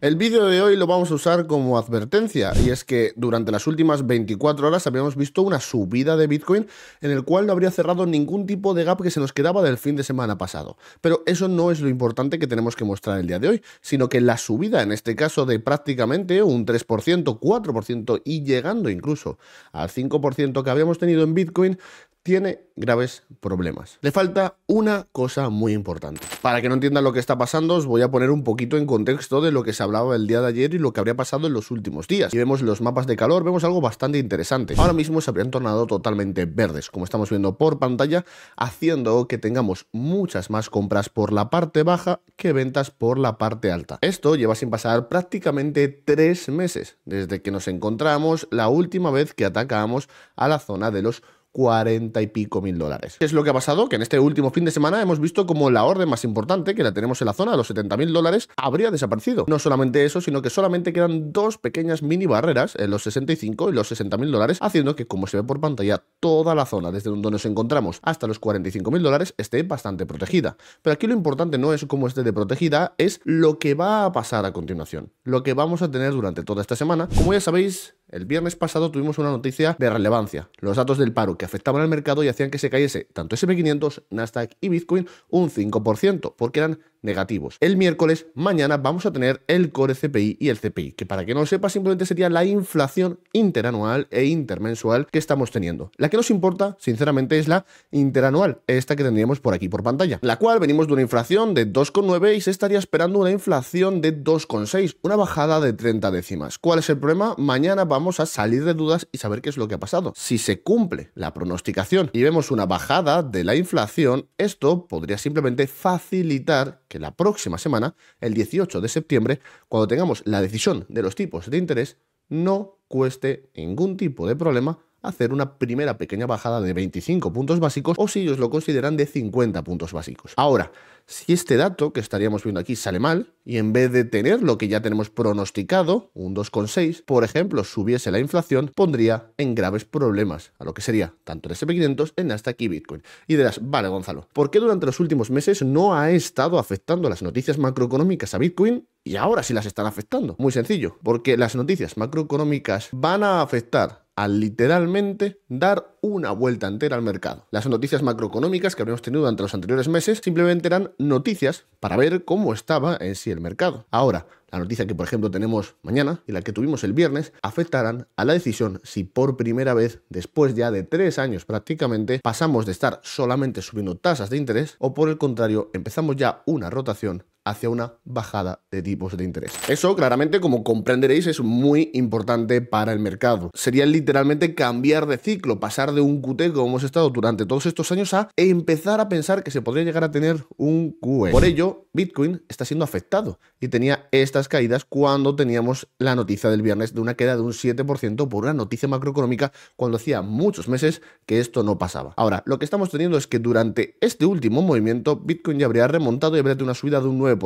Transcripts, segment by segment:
El vídeo de hoy lo vamos a usar como advertencia y es que durante las últimas 24 horas habíamos visto una subida de Bitcoin en el cual no habría cerrado ningún tipo de gap que se nos quedaba del fin de semana pasado. Pero eso no es lo importante que tenemos que mostrar el día de hoy, sino que la subida en este caso de prácticamente un 3%, 4% y llegando incluso al 5% que habíamos tenido en Bitcoin tiene graves problemas. Le falta una cosa muy importante. Para que no entiendan lo que está pasando, os voy a poner un poquito en contexto de lo que se hablaba el día de ayer y lo que habría pasado en los últimos días. Y vemos los mapas de calor, vemos algo bastante interesante. Ahora mismo se habrían tornado totalmente verdes, como estamos viendo por pantalla, haciendo que tengamos muchas más compras por la parte baja que ventas por la parte alta. Esto lleva sin pasar prácticamente tres meses desde que nos encontramos la última vez que atacamos a la zona de los 40 y pico mil dólares. ¿Qué es lo que ha pasado? Que en este último fin de semana hemos visto como la orden más importante, que la tenemos en la zona de los 70 mil dólares, habría desaparecido. No solamente eso, sino que solamente quedan dos pequeñas mini barreras en los 65 y los 60 mil dólares, haciendo que, como se ve por pantalla, toda la zona desde donde nos encontramos hasta los 45 mil dólares esté bastante protegida. Pero aquí lo importante no es cómo esté de protegida, es lo que va a pasar a continuación, lo que vamos a tener durante toda esta semana. Como ya sabéis, el viernes pasado tuvimos una noticia de relevancia, los datos del paro que afectaban al mercado y hacían que se cayese tanto SP500, Nasdaq y Bitcoin un 5%, porque eran negativos. El miércoles, mañana, vamos a tener el core CPI y el CPI, que para que no lo sepa, simplemente sería la inflación interanual e intermensual que estamos teniendo. La que nos importa, sinceramente, es la interanual, esta que tendríamos por aquí por pantalla, la cual venimos de una inflación de 2,9 y se estaría esperando una inflación de 2,6, una bajada de 30 décimas. ¿Cuál es el problema? Mañana vamos a salir de dudas y saber qué es lo que ha pasado. Si se cumple la pronosticación y vemos una bajada de la inflación, esto podría simplemente facilitar que la próxima semana, el 18 de septiembre, cuando tengamos la decisión de los tipos de interés, no cueste ningún tipo de problema hacer una primera pequeña bajada de 25 puntos básicos o si ellos lo consideran de 50 puntos básicos. Ahora, si este dato que estaríamos viendo aquí sale mal y en vez de tener lo que ya tenemos pronosticado, un 2,6, por ejemplo, subiese la inflación, pondría en graves problemas a lo que sería tanto el SP500, en hasta aquí Bitcoin. Y dirás, vale Gonzalo, ¿por qué durante los últimos meses no ha estado afectando las noticias macroeconómicas a Bitcoin y ahora sí las están afectando? Muy sencillo, porque las noticias macroeconómicas van a afectar literalmente dar una vuelta entera al mercado. Las noticias macroeconómicas que habíamos tenido durante los anteriores meses simplemente eran noticias para ver cómo estaba en sí el mercado. Ahora, la noticia que por ejemplo tenemos mañana y la que tuvimos el viernes afectarán a la decisión si por primera vez después ya de tres años prácticamente pasamos de estar solamente subiendo tasas de interés o por el contrario empezamos ya una rotación hacia una bajada de tipos de interés. Eso claramente, como comprenderéis, es muy importante para el mercado. Sería literalmente cambiar de ciclo, pasar de un QT como hemos estado durante todos estos años a empezar a pensar que se podría llegar a tener un QE. Por ello, Bitcoin está siendo afectado y tenía estas caídas cuando teníamos la noticia del viernes de una queda de un 7% por una noticia macroeconómica cuando hacía muchos meses que esto no pasaba. Ahora, lo que estamos teniendo es que durante este último movimiento Bitcoin ya habría remontado y habría tenido una subida de un 9%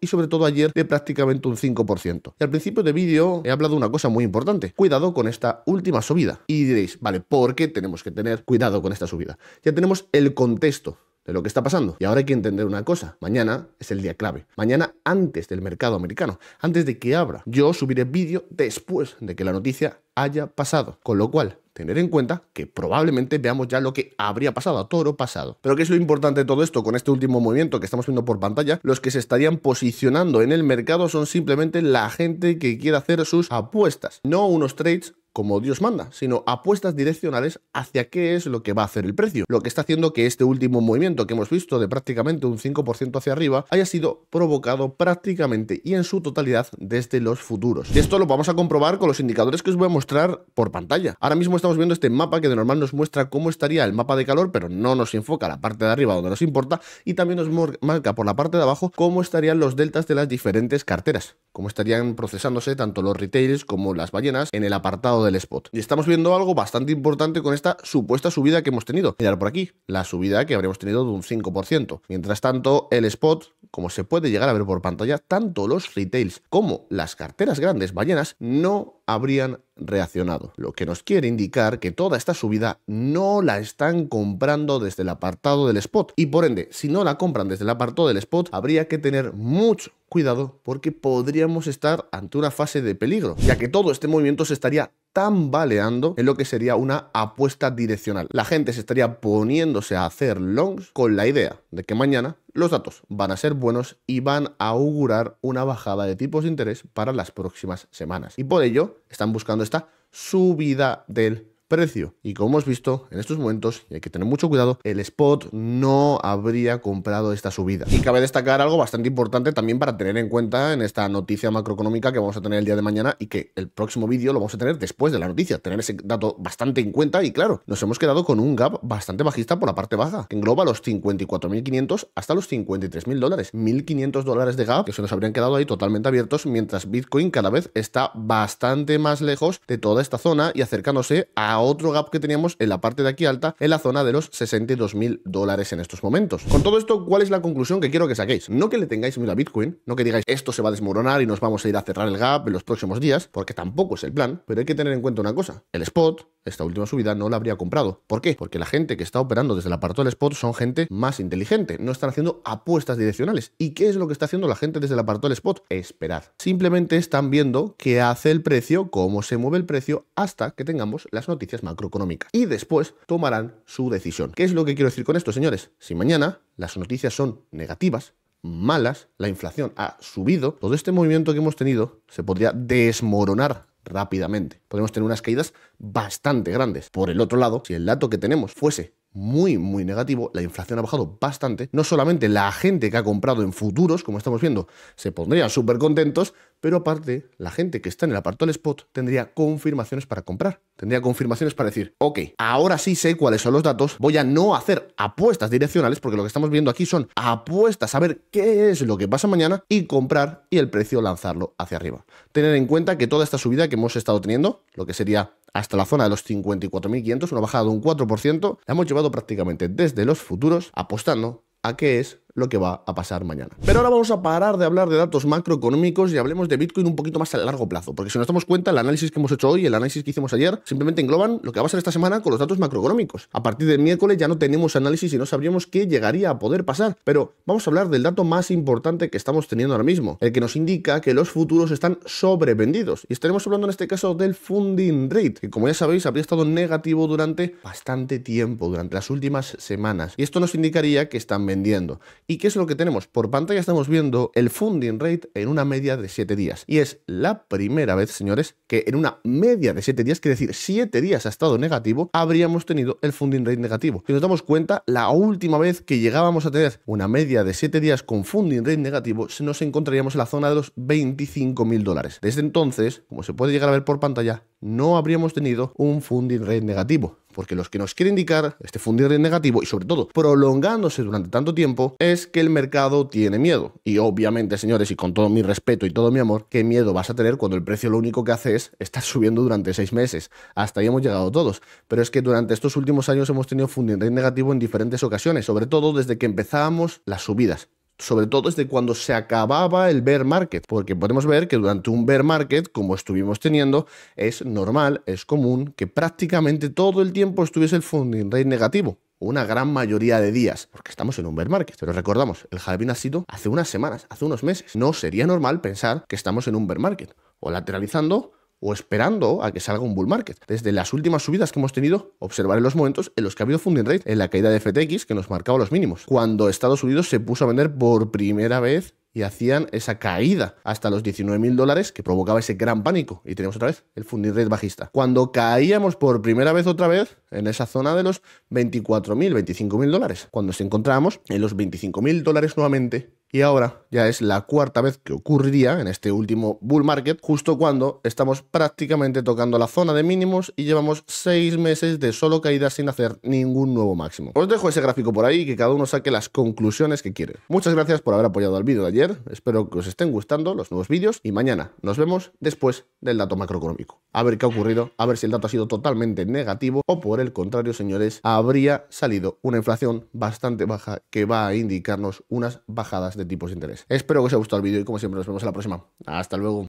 y sobre todo ayer de prácticamente un 5%. Y al principio de vídeo he hablado de una cosa muy importante, cuidado con esta última subida. Y diréis, vale, ¿por qué tenemos que tener cuidado con esta subida? Ya tenemos el contexto de lo que está pasando. Y ahora hay que entender una cosa, mañana es el día clave. Mañana antes del mercado americano, antes de que abra, yo subiré vídeo después de que la noticia haya pasado. Con lo cual, tener en cuenta que probablemente veamos ya lo que habría pasado a toro pasado. Pero ¿qué es lo importante de todo esto? Con este último movimiento que estamos viendo por pantalla, los que se estarían posicionando en el mercado son simplemente la gente que quiere hacer sus apuestas, no unos trades como Dios manda, sino apuestas direccionales hacia qué es lo que va a hacer el precio, lo que está haciendo que este último movimiento que hemos visto de prácticamente un 5% hacia arriba haya sido provocado prácticamente y en su totalidad desde los futuros. Y esto lo vamos a comprobar con los indicadores que os voy a mostrar por pantalla. Ahora mismo estamos viendo este mapa que de normal nos muestra cómo estaría el mapa de calor, pero no nos enfoca la parte de arriba donde nos importa y también nos marca por la parte de abajo cómo estarían los deltas de las diferentes carteras, cómo estarían procesándose tanto los retails como las ballenas en el apartado del spot. Y estamos viendo algo bastante importante con esta supuesta subida que hemos tenido. Mirar por aquí, la subida que habríamos tenido de un 5%. Mientras tanto, el spot, como se puede llegar a ver por pantalla, tanto los retails como las carteras grandes ballenas no habrían reaccionado, lo que nos quiere indicar que toda esta subida no la están comprando desde el apartado del spot y por ende, si no la compran desde el apartado del spot, habría que tener mucho cuidado porque podríamos estar ante una fase de peligro, ya que todo este movimiento se estaría tambaleando en lo que sería una apuesta direccional. La gente se estaría poniéndose a hacer longs con la idea de que mañana los datos van a ser buenos y van a augurar una bajada de tipos de interés para las próximas semanas. Y por ello están buscando esta subida del precio. Y como hemos visto en estos momentos, y hay que tener mucho cuidado, el spot no habría comprado esta subida. Y cabe destacar algo bastante importante también para tener en cuenta en esta noticia macroeconómica que vamos a tener el día de mañana y que el próximo vídeo lo vamos a tener después de la noticia. Tener ese dato bastante en cuenta y claro, nos hemos quedado con un gap bastante bajista por la parte baja, que engloba los 54.500 hasta los 53.000 dólares. 1.500 dólares de gap que se nos habrían quedado ahí totalmente abiertos mientras Bitcoin cada vez está bastante más lejos de toda esta zona y acercándose a otro gap que teníamos en la parte de aquí alta, en la zona de los 62 mil dólares en estos momentos. Con todo esto, ¿cuál es la conclusión que quiero que saquéis? No que le tengáis miedo a Bitcoin, no que digáis esto se va a desmoronar y nos vamos a ir a cerrar el gap en los próximos días, porque tampoco es el plan, pero hay que tener en cuenta una cosa, el spot esta última subida no la habría comprado. ¿Por qué? Porque la gente que está operando desde el apartado del spot son gente más inteligente, no están haciendo apuestas direccionales. ¿Y qué es lo que está haciendo la gente desde el apartado del spot? Esperad. Simplemente están viendo qué hace el precio, cómo se mueve el precio hasta que tengamos las noticias macroeconómicas. Y después tomarán su decisión. ¿Qué es lo que quiero decir con esto, señores? Si mañana las noticias son negativas, malas, la inflación ha subido, todo este movimiento que hemos tenido se podría desmoronar rápidamente. Podemos tener unas caídas bastante grandes. Por el otro lado, si el dato que tenemos fuese muy, muy negativo, la inflación ha bajado bastante, no solamente la gente que ha comprado en futuros, como estamos viendo, se pondrían súper contentos, pero aparte, la gente que está en el apartado del spot tendría confirmaciones para comprar. Tendría confirmaciones para decir, ok, ahora sí sé cuáles son los datos, voy a no hacer apuestas direccionales, porque lo que estamos viendo aquí son apuestas, a ver qué es lo que pasa mañana y comprar y el precio lanzarlo hacia arriba. Tener en cuenta que toda esta subida que hemos estado teniendo, lo que sería hasta la zona de los 54.500, una bajada de un 4%, la hemos llevado prácticamente desde los futuros apostando a que es lo que va a pasar mañana. Pero ahora vamos a parar de hablar de datos macroeconómicos y hablemos de Bitcoin un poquito más a largo plazo, porque si nos damos cuenta, el análisis que hemos hecho hoy, el análisis que hicimos ayer, simplemente engloban lo que va a pasar esta semana con los datos macroeconómicos. A partir del miércoles ya no tenemos análisis y no sabríamos qué llegaría a poder pasar, pero vamos a hablar del dato más importante que estamos teniendo ahora mismo, el que nos indica que los futuros están sobrevendidos. Y estaremos hablando en este caso del funding rate, que como ya sabéis habría estado negativo durante bastante tiempo, durante las últimas semanas. Y esto nos indicaría que están vendiendo ¿Y qué es lo que tenemos? Por pantalla estamos viendo el funding rate en una media de 7 días. Y es la primera vez, señores, que en una media de 7 días, es decir, 7 días ha estado negativo, habríamos tenido el funding rate negativo. Si nos damos cuenta, la última vez que llegábamos a tener una media de 7 días con funding rate negativo, nos encontraríamos en la zona de los 25 mil dólares. Desde entonces, como se puede llegar a ver por pantalla, no habríamos tenido un funding rate negativo porque los que nos quiere indicar este fundir negativo y sobre todo prolongándose durante tanto tiempo es que el mercado tiene miedo. Y obviamente, señores, y con todo mi respeto y todo mi amor, ¿qué miedo vas a tener cuando el precio lo único que hace es estar subiendo durante seis meses? Hasta ahí hemos llegado todos. Pero es que durante estos últimos años hemos tenido funding negativo en diferentes ocasiones, sobre todo desde que empezamos las subidas sobre todo desde cuando se acababa el bear market, porque podemos ver que durante un bear market, como estuvimos teniendo, es normal, es común que prácticamente todo el tiempo estuviese el funding rate negativo una gran mayoría de días, porque estamos en un bear market. Pero recordamos, el halving ha sido hace unas semanas, hace unos meses. No sería normal pensar que estamos en un bear market, o lateralizando o esperando a que salga un bull market. Desde las últimas subidas que hemos tenido, observaré los momentos en los que ha habido funding rate en la caída de FTX que nos marcaba los mínimos, cuando Estados Unidos se puso a vender por primera vez y hacían esa caída hasta los 19.000 dólares que provocaba ese gran pánico. Y tenemos otra vez el funding rate bajista. Cuando caíamos por primera vez otra vez en esa zona de los 24.000, 25.000 dólares, cuando se encontrábamos en los 25.000 dólares nuevamente, y ahora ya es la cuarta vez que ocurriría en este último bull market, justo cuando estamos prácticamente tocando la zona de mínimos y llevamos seis meses de solo caídas sin hacer ningún nuevo máximo. Os dejo ese gráfico por ahí y que cada uno saque las conclusiones que quiere. Muchas gracias por haber apoyado al vídeo de ayer, espero que os estén gustando los nuevos vídeos y mañana nos vemos después del dato macroeconómico. A ver qué ha ocurrido, a ver si el dato ha sido totalmente negativo o por el contrario, señores, habría salido una inflación bastante baja que va a indicarnos unas bajadas tipos de interés. Espero que os haya gustado el vídeo y como siempre nos vemos en la próxima. Hasta luego.